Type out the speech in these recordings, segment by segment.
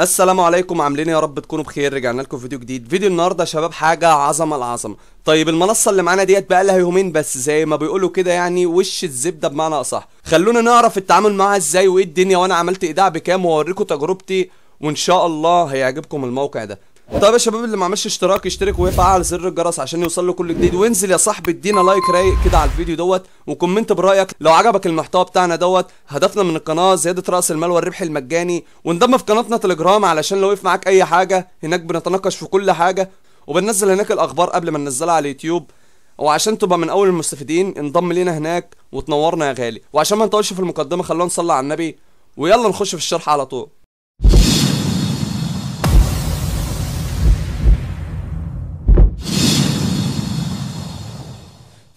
السلام عليكم عاملين إيه؟ يا رب تكونوا بخير رجعنا لكم فيديو جديد فيديو النهارده يا شباب حاجه عظمه العظمه طيب المنصه اللي معانا ديت بقى لها يومين بس زي ما بيقولوا كده يعني وش الزبده بمعنى اصح خلونا نعرف التعامل معاها ازاي وايه الدنيا وانا عملت ايداع بكام واوريكم تجربتي وان شاء الله هيعجبكم الموقع ده طيب يا شباب اللي ما عملش اشتراك يشترك ويفعل زر الجرس عشان يوصل له كل جديد وانزل يا صاحبي ادينا لايك رايق كده على الفيديو دوت وكومنت برايك لو عجبك المحتوى بتاعنا دوت هدفنا من القناه زياده راس المال والربح المجاني وانضم في قناتنا تليجرام علشان لو وقف معاك اي حاجه هناك بنتناقش في كل حاجه وبننزل هناك الاخبار قبل ما ننزلها على اليوتيوب وعشان تبقى من اول المستفيدين انضم لينا هناك وتنورنا يا غالي وعشان ما نطولش في المقدمه خلونا نصلي على النبي ويلا نخش في الشرح على طول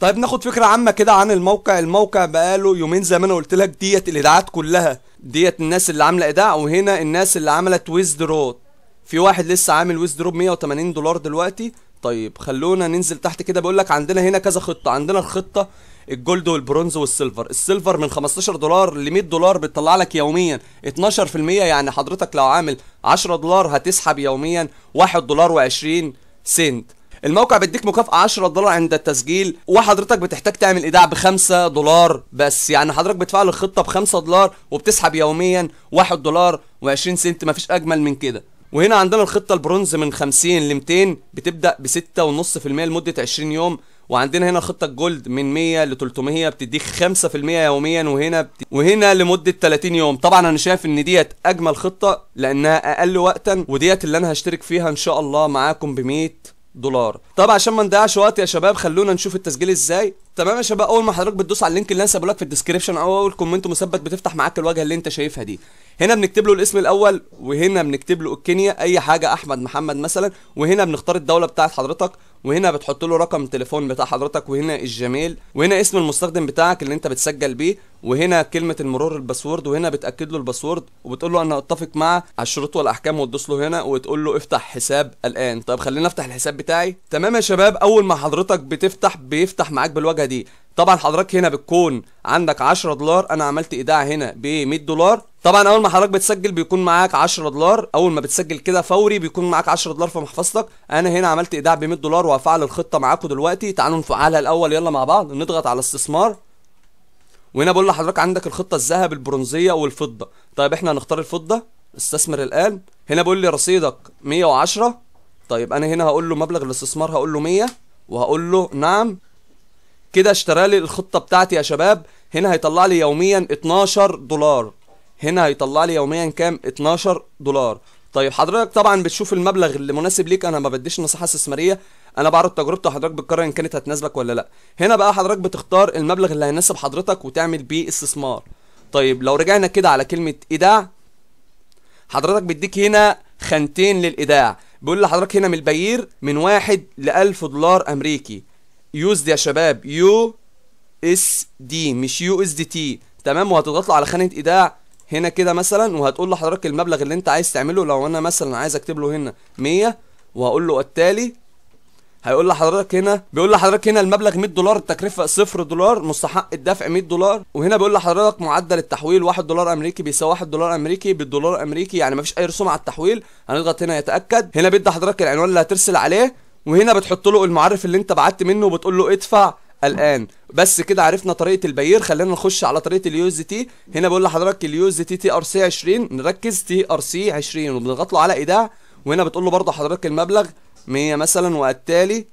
طيب ناخد فكره عامه كده عن الموقع الموقع بقاله يومين زي ما انا قلت لك ديت الايداعات كلها ديت الناس اللي عامله ايداع وهنا الناس اللي عملت ويزدرو في واحد لسه عامل ويزدرو ب 180 دولار دلوقتي طيب خلونا ننزل تحت كده بقول لك عندنا هنا كذا خطه عندنا الخطه الجولد والبرونز والسيلفر السيلفر من 15 دولار ل 100 دولار بتطلع لك يوميا 12% يعني حضرتك لو عامل 10 دولار هتسحب يوميا 1 دولار و20 سنت الموقع بيديك مكافأة 10 دولار عند التسجيل وحضرتك بتحتاج تعمل ايداع ب 5 دولار بس يعني حضرتك بتفعل الخطة ب 5 دولار وبتسحب يوميا 1 دولار و20 سنت مفيش اجمل من كده وهنا عندنا الخطة البرونز من 50 ل 200 بتبدأ ب 6.5% لمدة 20 يوم وعندنا هنا خطة الجولد من 100 ل 300 بتديك 5% يوميا وهنا بت... وهنا لمدة 30 يوم طبعا انا شايف ان ديت اجمل خطة لانها اقل وقتا وديت اللي انا هشترك فيها ان شاء الله معاكم ب 100 دولار طب عشان ما نضيعش وقت يا شباب خلونا نشوف التسجيل ازاي تمام يا شباب اول ما حضرتك بتدوس على اللينك اللي انا سايبه لك في الديسكربشن او اول كومنت مثبت بتفتح معاك الواجهه اللي انت شايفها دي هنا بنكتب له الاسم الاول وهنا بنكتب له الكينيا اي حاجه احمد محمد مثلا وهنا بنختار الدوله بتاعت حضرتك وهنا بتحط له رقم التليفون بتاع حضرتك وهنا الجيميل وهنا اسم المستخدم بتاعك اللي انت بتسجل بيه وهنا كلمة المرور الباسورد وهنا بتأكد له الباسورد وبتقول له أنا أتفق مع الشروط والأحكام وتدوس له هنا وتقول له افتح حساب الآن طب خلينا أفتح الحساب بتاعي تمام يا شباب أول ما حضرتك بتفتح بيفتح معاك بالواجهة دي طبعا حضرتك هنا بتكون عندك 10 دولار أنا عملت إيداع هنا ب 100 دولار طبعا اول ما حضرتك بتسجل بيكون معاك 10 دولار اول ما بتسجل كده فوري بيكون معاك 10 دولار في محفظتك انا هنا عملت ايداع ب 100 دولار وهفعل الخطه معاكم دلوقتي تعالوا نفعلها الاول يلا مع بعض نضغط على استثمار وهنا بقول لحضرتك عندك الخطه الذهب البرونزيه والفضه طيب احنا هنختار الفضه استثمر الان هنا بيقول لي رصيدك 110 طيب انا هنا هقول له مبلغ الاستثمار هقول له 100 وهقول له نعم كده اشترى لي الخطه بتاعتي يا شباب هنا هيطلع لي يوميا 12 دولار هنا هيطلع لي يوميا كام 12 دولار طيب حضرتك طبعا بتشوف المبلغ اللي مناسب ليك انا ما بديش نصيحه استثماريه انا بعرض تجربتي وحضرتك بتقرر ان كانت هتناسبك ولا لا هنا بقى حضرتك بتختار المبلغ اللي هيناسب حضرتك وتعمل بيه استثمار طيب لو رجعنا كده على كلمه ايداع حضرتك بيديك هنا خانتين للايداع بيقول لحضرتك هنا من البيير من واحد ل 1000 دولار امريكي يوزد يا شباب يو اس دي مش يو اس دي تي تمام وهتضغط له على خانه ايداع هنا كده مثلا وهتقول لحضرتك المبلغ اللي انت عايز تعمله لو انا مثلا عايز اكتب له هنا 100 وهقول له التالي هيقول لحضرتك هنا بيقول لحضرتك هنا المبلغ 100 دولار التكلفه 0 دولار مستحق الدفع 100 دولار وهنا بيقول لحضرتك معدل التحويل 1 دولار امريكي بيساوي 1 دولار امريكي بالدولار امريكي يعني مفيش اي رسوم على التحويل هنضغط هنا يتاكد هنا بيدي حضرتك العنوان اللي هترسل عليه وهنا بتحط له المعرف اللي انت بعت منه وبتقول له ادفع الان بس كده عرفنا طريقه البير خلينا نخش على طريقه اليو اس تي هنا بقول لحضرتك اليو اس تي تي ار سي 20 نركز تي ار سي 20 وبنضغط له على ايداع وهنا بتقول له برضه حضرتك المبلغ 100 مثلا والتالي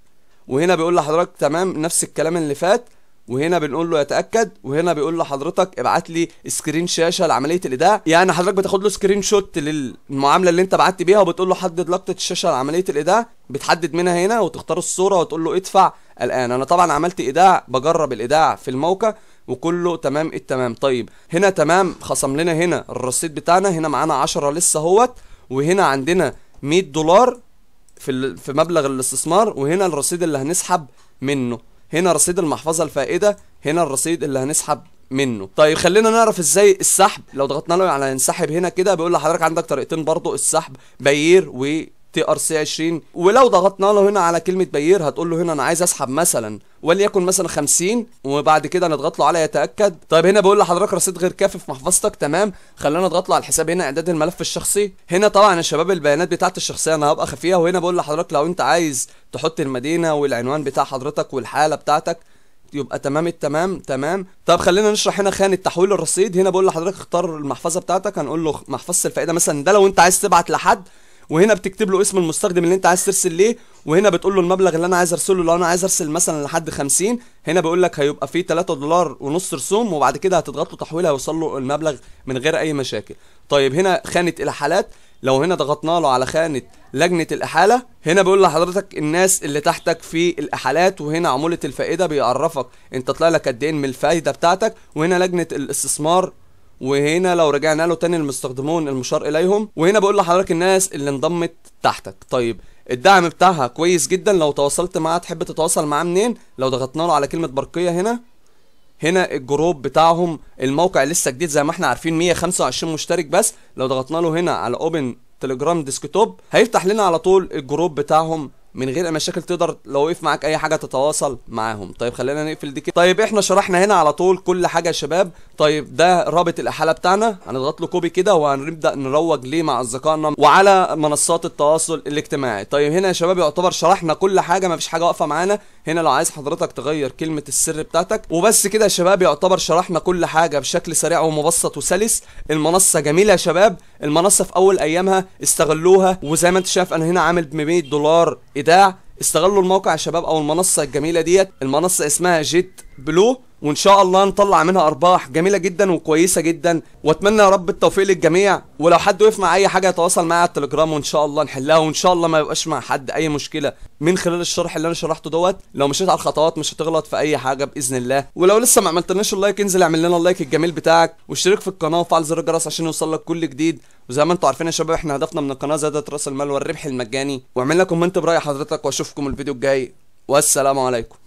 وهنا بيقول لحضرتك تمام نفس الكلام اللي فات وهنا بنقول له يتاكد وهنا بيقول لحضرتك ابعت لي سكرين شاشه لعمليه الايداع يعني حضرتك بتاخد له سكرين شوت للمعامله اللي انت بعت بيها وبتقول له حدد لقطه الشاشه لعمليه الايداع بتحدد منها هنا وتختار الصوره وتقول له ادفع الان انا طبعا عملت ايداع بجرب الايداع في الموقع وكله تمام التمام طيب هنا تمام خصم لنا هنا الرصيد بتاعنا هنا معانا 10 لسه اهوت وهنا عندنا 100 دولار في في مبلغ الاستثمار وهنا الرصيد اللي هنسحب منه هنا رصيد المحفظه الفائده هنا الرصيد اللي هنسحب منه طيب خلينا نعرف ازاي السحب لو ضغطنا له على ينسحب انسحب هنا كده بيقول لحضرتك عندك طريقتين برضو السحب بيير و تي ار سي 20 ولو ضغطنا له هنا على كلمه بيير هتقول له هنا انا عايز اسحب مثلا وليكن مثلا 50 وبعد كده نضغط له على يتاكد طيب هنا بيقول لحضرتك رصيد غير كافي في محفظتك تمام خلينا نضغط له على الحساب هنا اعداد الملف الشخصي هنا طبعا يا شباب البيانات بتاعه الشخصيه انا هبقى خفيها وهنا بقول لحضرتك لو انت عايز تحط المدينه والعنوان بتاع حضرتك والحاله بتاعتك يبقى تمام التمام تمام طب خلينا نشرح هنا خانه تحويل الرصيد هنا بقول لحضرتك اختار المحفظه بتاعتك هنقول له محفظه الفائده مثلا ده لو انت عايز تبعت لحد وهنا بتكتب له اسم المستخدم اللي انت عايز ترسل ليه وهنا بتقول له المبلغ اللي انا عايز ارسله لو انا عايز ارسل مثلا لحد 50 هنا بيقول لك هيبقى فيه 3 دولار ونص رسوم وبعد كده هتضغط له تحويل هيوصل له المبلغ من غير اي مشاكل طيب هنا خانه الاحالات لو هنا ضغطنا له على خانه لجنه الاحاله هنا بيقول لحضرتك الناس اللي تحتك في الاحالات وهنا عموله الفائده بيعرفك انت طلع لك قد ايه من الفائده بتاعتك وهنا لجنه الاستثمار وهنا لو رجعنا له تاني المستخدمون المشار اليهم وهنا بقول لحضرتك الناس اللي انضمت تحتك طيب الدعم بتاعها كويس جدا لو تواصلت معاه تحب تتواصل معاه منين لو ضغطنا له على كلمه برقيه هنا هنا الجروب بتاعهم الموقع لسه جديد زي ما احنا عارفين 125 مشترك بس لو ضغطنا له هنا على اوبن تليجرام ديسكتوب هيفتح لنا على طول الجروب بتاعهم من غير اي مشاكل تقدر لو وقف معاك اي حاجه تتواصل معاهم طيب خلينا نقفل دي كده طيب احنا شرحنا هنا على طول كل حاجه يا شباب طيب ده رابط الاحاله بتاعنا هنضغط له كوبي كده وهنبدا نروج ليه مع اصدقائنا وعلى منصات التواصل الاجتماعي طيب هنا يا شباب يعتبر شرحنا كل حاجه مفيش حاجه واقفه معانا هنا لو عايز حضرتك تغير كلمة السر بتاعتك وبس كده يا شباب يعتبر شرحنا كل حاجة بشكل سريع ومبسط وسلس المنصة جميلة يا شباب المنصة في أول أيامها استغلوها وزي ما أنت شايف أنا هنا عامل ب 100 دولار إيداع استغلوا الموقع يا شباب أو المنصة الجميلة ديت المنصة اسمها جيت بلو وان شاء الله نطلع منها ارباح جميله جدا وكويسه جدا واتمنى يا رب التوفيق للجميع ولو حد وقف مع اي حاجه يتواصل معايا على التليجرام وان شاء الله نحلها وان شاء الله ما يبقاش مع حد اي مشكله من خلال الشرح اللي انا شرحته دوت لو مشيت على الخطوات مش هتغلط في اي حاجه باذن الله ولو لسه ما عملتلناش اللايك انزل اعمل لنا اللايك الجميل بتاعك واشترك في القناه وفعل زر الجرس عشان يوصل لك كل جديد وزي ما انتم عارفين يا شباب احنا هدفنا من القناه زياده راس المال والربح المجاني واعمل لكم كومنت براي حضرتك واشوفكم الفيديو الجاي والسلام عليكم